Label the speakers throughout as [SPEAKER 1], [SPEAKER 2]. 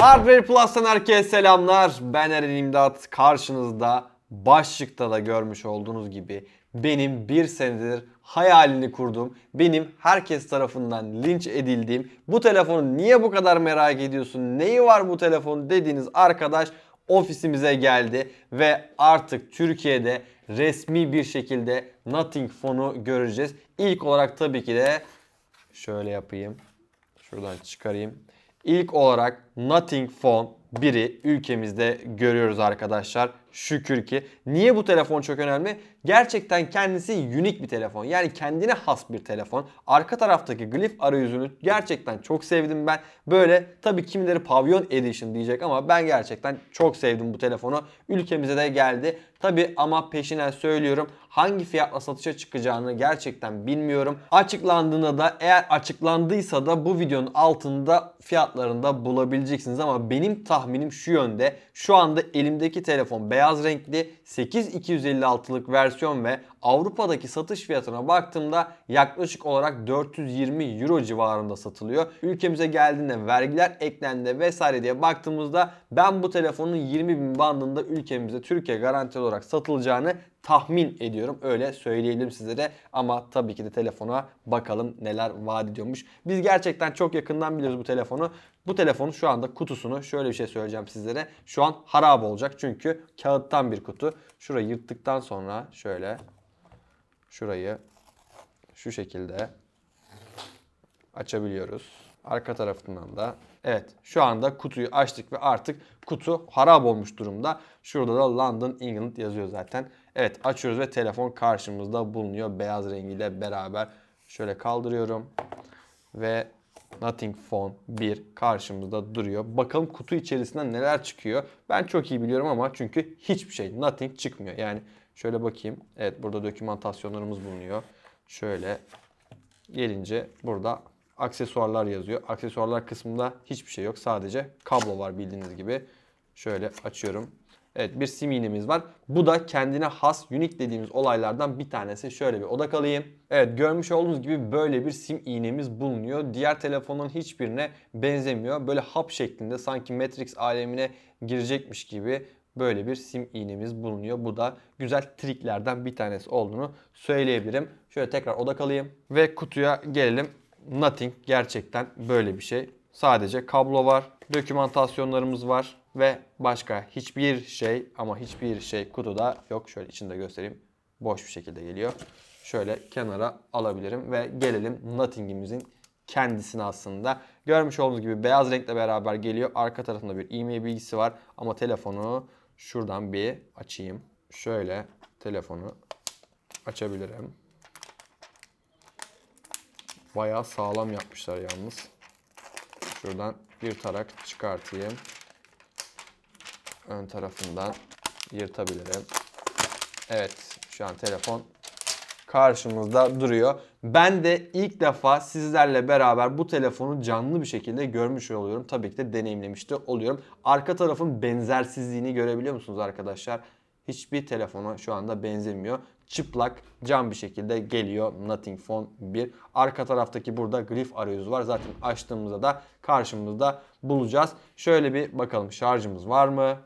[SPEAKER 1] Hardware Plus'tan herkese selamlar. Ben Eren İmdat. Karşınızda başlıkta da görmüş olduğunuz gibi benim bir senedir hayalini kurduğum, benim herkes tarafından linç edildiğim, bu telefonu niye bu kadar merak ediyorsun, neyi var bu telefon dediğiniz arkadaş ofisimize geldi ve artık Türkiye'de resmi bir şekilde Nothing fonu göreceğiz. İlk olarak tabii ki de şöyle yapayım. Şuradan çıkarayım ilk olarak Nothing Phone 1'i ülkemizde görüyoruz arkadaşlar şükür ki. Niye bu telefon çok önemli? Gerçekten kendisi unik bir telefon. Yani kendine has bir telefon. Arka taraftaki glif arayüzünü gerçekten çok sevdim ben. Böyle tabii kimileri pavyon edition diyecek ama ben gerçekten çok sevdim bu telefonu. Ülkemize de geldi. tabii ama peşinen söylüyorum hangi fiyatla satışa çıkacağını gerçekten bilmiyorum. Açıklandığında da eğer açıklandıysa da bu videonun altında fiyatlarında bulabileceksiniz ama benim tahminim şu yönde. Şu anda elimdeki telefon beyaz beyaz renkli 8256'lık versiyon ve Avrupa'daki satış fiyatına baktığımda yaklaşık olarak 420 euro civarında satılıyor. Ülkemize geldiğinde vergiler eklendi vesaire diye baktığımızda ben bu telefonun 20 bin bandında ülkemize Türkiye garanti olarak satılacağını tahmin ediyorum. Öyle söyleyelim sizlere ama tabii ki de telefona bakalım neler vaat ediyormuş. Biz gerçekten çok yakından biliyoruz bu telefonu. Bu telefonun şu anda kutusunu şöyle bir şey söyleyeceğim sizlere. Şu an harap olacak çünkü kağıttan bir kutu. Şurayı yırttıktan sonra şöyle şurayı şu şekilde açabiliyoruz. Arka tarafından da evet şu anda kutuyu açtık ve artık kutu harap olmuş durumda. Şurada da London England yazıyor zaten. Evet açıyoruz ve telefon karşımızda bulunuyor beyaz rengiyle beraber. Şöyle kaldırıyorum ve Nothing Phone 1 karşımızda duruyor. Bakalım kutu içerisinden neler çıkıyor. Ben çok iyi biliyorum ama çünkü hiçbir şey Nothing çıkmıyor. Yani Şöyle bakayım. Evet burada dokümantasyonlarımız bulunuyor. Şöyle gelince burada aksesuarlar yazıyor. Aksesuarlar kısmında hiçbir şey yok. Sadece kablo var bildiğiniz gibi. Şöyle açıyorum. Evet bir sim iğnemiz var. Bu da kendine has unique dediğimiz olaylardan bir tanesi. Şöyle bir odak alayım. Evet görmüş olduğunuz gibi böyle bir sim iğnemiz bulunuyor. Diğer telefonun hiçbirine benzemiyor. Böyle hap şeklinde sanki Matrix alemine girecekmiş gibi böyle bir sim iğnemiz bulunuyor. Bu da güzel triklerden bir tanesi olduğunu söyleyebilirim. Şöyle tekrar odakalayayım ve kutuya gelelim. Nothing gerçekten böyle bir şey. Sadece kablo var, dokümantasyonlarımız var ve başka hiçbir şey ama hiçbir şey kutuda yok. Şöyle içinde göstereyim. Boş bir şekilde geliyor. Şöyle kenara alabilirim ve gelelim Nothing'imizin kendisini aslında. Görmüş olduğunuz gibi beyaz renkle beraber geliyor. Arka tarafında bir e-mail bilgisi var ama telefonu Şuradan bir açayım. Şöyle telefonu açabilirim. Bayağı sağlam yapmışlar yalnız. Şuradan bir tarak çıkartayım. Ön tarafından yırtabilirim. Evet şu an telefon karşımızda duruyor. Ben de ilk defa sizlerle beraber bu telefonu canlı bir şekilde görmüş oluyorum. Tabii ki de deneyimlemiş de oluyorum. Arka tarafın benzersizliğini görebiliyor musunuz arkadaşlar? Hiçbir telefona şu anda benzemiyor. Çıplak cam bir şekilde geliyor Nothing Phone 1. Arka taraftaki burada grif arayüzü var. Zaten açtığımızda da karşımızda bulacağız. Şöyle bir bakalım şarjımız var mı?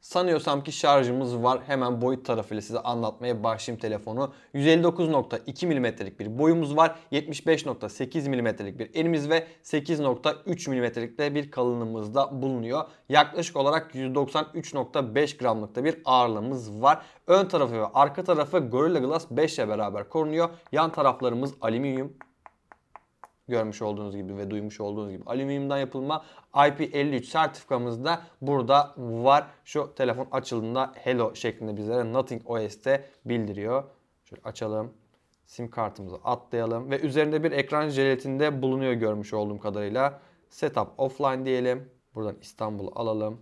[SPEAKER 1] Sanıyorsam ki şarjımız var. Hemen boyut tarafıyla size anlatmaya başlayayım telefonu. 159.2 mm'lik bir boyumuz var. 75.8 mm'lik bir elimiz ve 8.3 mm'lik de bir kalınlığımızda bulunuyor. Yaklaşık olarak 193.5 gramlıkta bir ağırlığımız var. Ön tarafı ve arka tarafı Gorilla Glass 5 ile beraber korunuyor. Yan taraflarımız alüminyum görmüş olduğunuz gibi ve duymuş olduğunuz gibi. Alüminyumdan yapılma IP53 sertifikamız da burada var. Şu telefon açıldığında hello şeklinde bizlere Nothing OS'te bildiriyor. Şöyle açalım. Sim kartımızı atlayalım ve üzerinde bir ekran jelatinde bulunuyor görmüş olduğum kadarıyla. Setup offline diyelim. Buradan İstanbul'u alalım.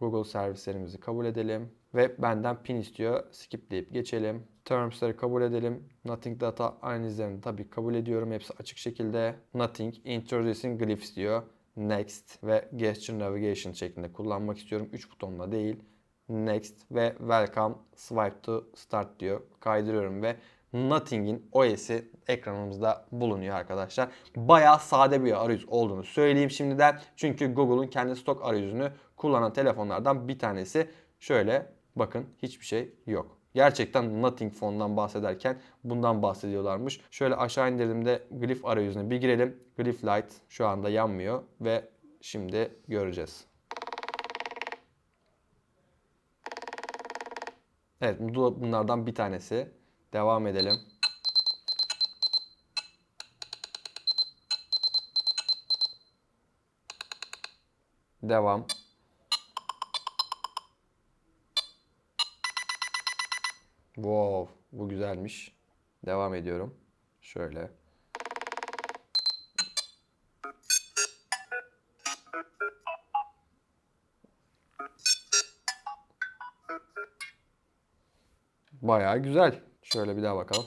[SPEAKER 1] Google servislerimizi kabul edelim. Ve benden pin istiyor. Skip deyip geçelim terms'leri kabul edelim. Nothing data aynı analizlerini tabii kabul ediyorum. Hepsi açık şekilde. Nothing introducing glyphs diyor. Next ve gesture navigation şeklinde kullanmak istiyorum. 3 butonla değil. Next ve Welcome Swipe to Start diyor. Kaydırıyorum ve Nothing'in OS'i ekranımızda bulunuyor arkadaşlar. Bayağı sade bir arayüz olduğunu söyleyeyim şimdiden. Çünkü Google'un kendi stok arayüzünü kullanan telefonlardan bir tanesi. Şöyle bakın hiçbir şey yok. Gerçekten Nothing fondan bahsederken bundan bahsediyorlarmış. Şöyle aşağı indirdiğimde Glyph arayüzüne bir girelim. Glyph Light şu anda yanmıyor ve şimdi göreceğiz. Evet bunlardan bir tanesi. Devam edelim. Devam. Wow, bu güzelmiş. Devam ediyorum. Şöyle. Bayağı güzel. Şöyle bir daha bakalım.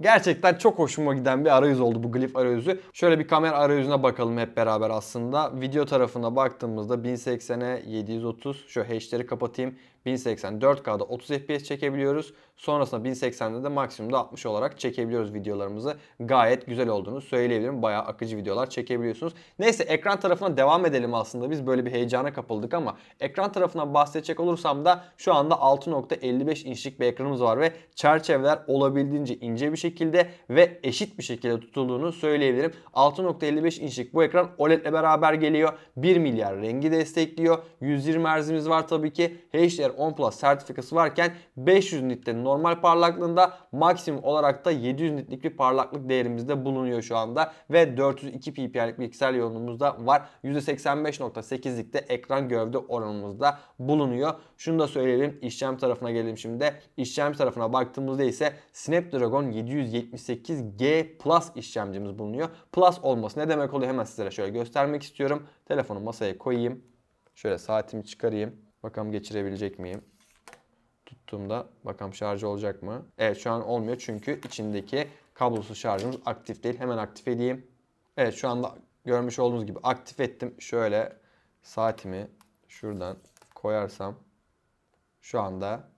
[SPEAKER 1] Gerçekten çok hoşuma giden bir arayüz oldu bu glif arayüzü. Şöyle bir kamera arayüzüne bakalım hep beraber aslında. Video tarafına baktığımızda 1080'e 730 şu hash'leri kapatayım. 1080 4K'da 30 FPS çekebiliyoruz. Sonrasında 1080'de de maksimumda 60 olarak çekebiliyoruz videolarımızı. Gayet güzel olduğunu söyleyebilirim. Bayağı akıcı videolar çekebiliyorsunuz. Neyse ekran tarafına devam edelim aslında. Biz böyle bir heyecana kapıldık ama ekran tarafına bahsedecek olursam da şu anda 6.55 inçlik bir ekranımız var ve çerçeveler olabildiğince ince bir şekilde ve eşit bir şekilde tutulduğunu söyleyebilirim. 6.55 inçlik bu ekran OLED ile beraber geliyor. 1 milyar rengi destekliyor. 120 Hz'imiz var tabii ki. HDR Acer 10 Plus sertifikası varken 500 nitte normal parlaklığında maksimum olarak da 700 nitlik bir parlaklık değerimizde bulunuyor şu anda ve 402 ppi'lik piksel yoğunluğumuz da var. %85.8'lik de ekran gövde oranımızda bulunuyor. Şunu da söyleyelim işlem tarafına gelelim şimdi. De. İşlem tarafına baktığımızda ise Snapdragon 778G Plus işlemcimiz bulunuyor. Plus olması ne demek oluyor hemen sizlere şöyle göstermek istiyorum. Telefonu masaya koyayım. Şöyle saatimi çıkarayım. Bakalım geçirebilecek miyim? Tuttuğumda bakalım şarj olacak mı? Evet şu an olmuyor çünkü içindeki kablosuz şarjımız aktif değil. Hemen aktif edeyim. Evet şu anda görmüş olduğunuz gibi aktif ettim. Şöyle saatimi şuradan koyarsam şu anda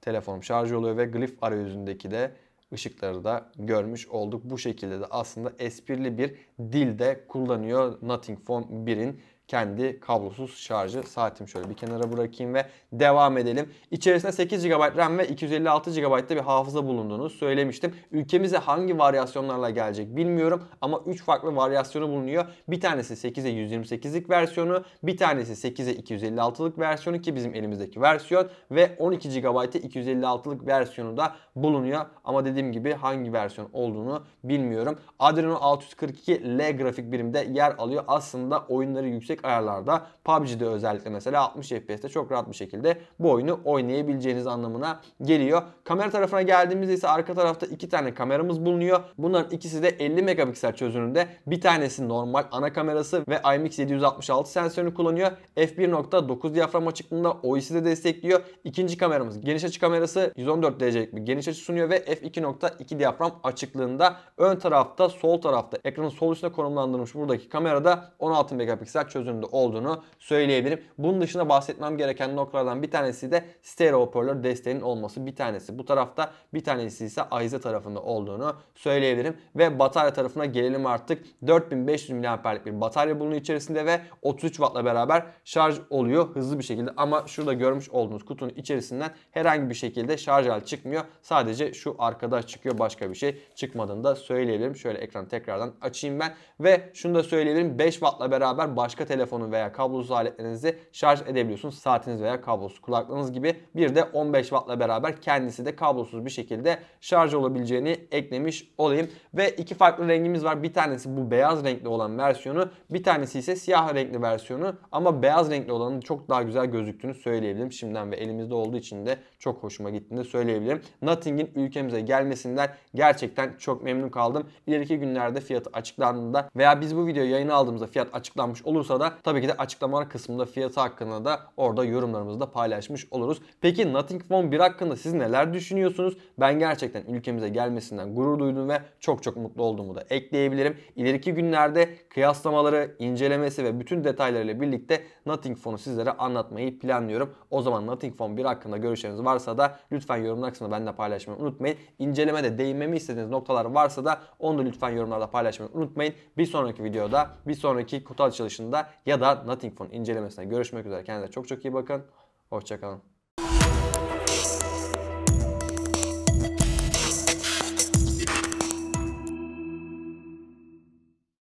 [SPEAKER 1] telefonum şarj oluyor ve glif arayüzündeki de ışıkları da görmüş olduk. Bu şekilde de aslında esprili bir dilde kullanıyor Nothing Phone 1'in kendi kablosuz şarjı saatim şöyle bir kenara bırakayım ve devam edelim. İçerisinde 8 GB RAM ve 256 GB'da bir hafıza bulunduğunu söylemiştim. Ülkemize hangi varyasyonlarla gelecek bilmiyorum ama 3 farklı varyasyonu bulunuyor. Bir tanesi 8'e 128'lik versiyonu, bir tanesi 8'e 256'lık versiyonu ki bizim elimizdeki versiyon ve 12 GB'e 256'lık versiyonu da bulunuyor. Ama dediğim gibi hangi versiyon olduğunu bilmiyorum. Adreno 642 L grafik birimde yer alıyor. Aslında oyunları yüksek tek ayarlarda PUBG'de özellikle mesela 60 FPS'te çok rahat bir şekilde bu oyunu oynayabileceğiniz anlamına geliyor. Kamera tarafına geldiğimizde ise arka tarafta iki tane kameramız bulunuyor. Bunların ikisi de 50 megapiksel çözünürlüğünde. Bir tanesi normal ana kamerası ve IMX 766 sensörünü kullanıyor. f1.9 diyafram açıklığında OIS'i de destekliyor. İkinci kameramız geniş açı kamerası 114 derecelik bir geniş açı sunuyor ve f2.2 diyafram açıklığında ön tarafta sol tarafta ekranın sol üstüne konumlandırılmış buradaki kamerada 16 megapiksel çözünürlüğü çözünürlüğünde olduğunu söyleyebilirim. Bunun dışında bahsetmem gereken noktalardan bir tanesi de stereo hoparlör desteğinin olması bir tanesi. Bu tarafta bir tanesi ise ayıza tarafında olduğunu söyleyebilirim. Ve batarya tarafına gelelim artık. 4500 mAh'lik bir batarya bulunuyor içerisinde ve 33 Watt'la beraber şarj oluyor hızlı bir şekilde. Ama şurada görmüş olduğunuz kutunun içerisinden herhangi bir şekilde şarj al çıkmıyor. Sadece şu arkada çıkıyor başka bir şey çıkmadığını da söyleyebilirim. Şöyle ekranı tekrardan açayım ben. Ve şunu da söyleyebilirim 5 Watt'la beraber başka telefon telefonu veya kablosuz aletlerinizi şarj edebiliyorsunuz. Saatiniz veya kablosuz kulaklığınız gibi. Bir de 15 Watt'la beraber kendisi de kablosuz bir şekilde şarj olabileceğini eklemiş olayım. Ve iki farklı rengimiz var. Bir tanesi bu beyaz renkli olan versiyonu. Bir tanesi ise siyah renkli versiyonu. Ama beyaz renkli olanın çok daha güzel gözüktüğünü söyleyebilirim şimdiden ve elimizde olduğu için de çok hoşuma gittiğini söyleyebilirim. Nothing'in ülkemize gelmesinden gerçekten çok memnun kaldım. İleriki günlerde fiyatı açıklandığında veya biz bu videoyu yayına aldığımızda fiyat açıklanmış olursa da sonra tabii ki de açıklamalar kısmında fiyatı hakkında da orada yorumlarımızı da paylaşmış oluruz. Peki Nothing Phone 1 hakkında siz neler düşünüyorsunuz? Ben gerçekten ülkemize gelmesinden gurur duydum ve çok çok mutlu olduğumu da ekleyebilirim. İleriki günlerde kıyaslamaları, incelemesi ve bütün detaylarıyla birlikte Nothing Phone'u sizlere anlatmayı planlıyorum. O zaman Nothing Phone 1 hakkında görüşleriniz varsa da lütfen yorumlar kısmında benimle paylaşmayı unutmayın. İncelemede değinmemi istediğiniz noktalar varsa da onu da lütfen yorumlarda paylaşmayı unutmayın. Bir sonraki videoda, bir sonraki kutu açılışında ya da Nothing Phone incelemesine görüşmek üzere. Kendinize çok çok iyi bakın. Hoşçakalın.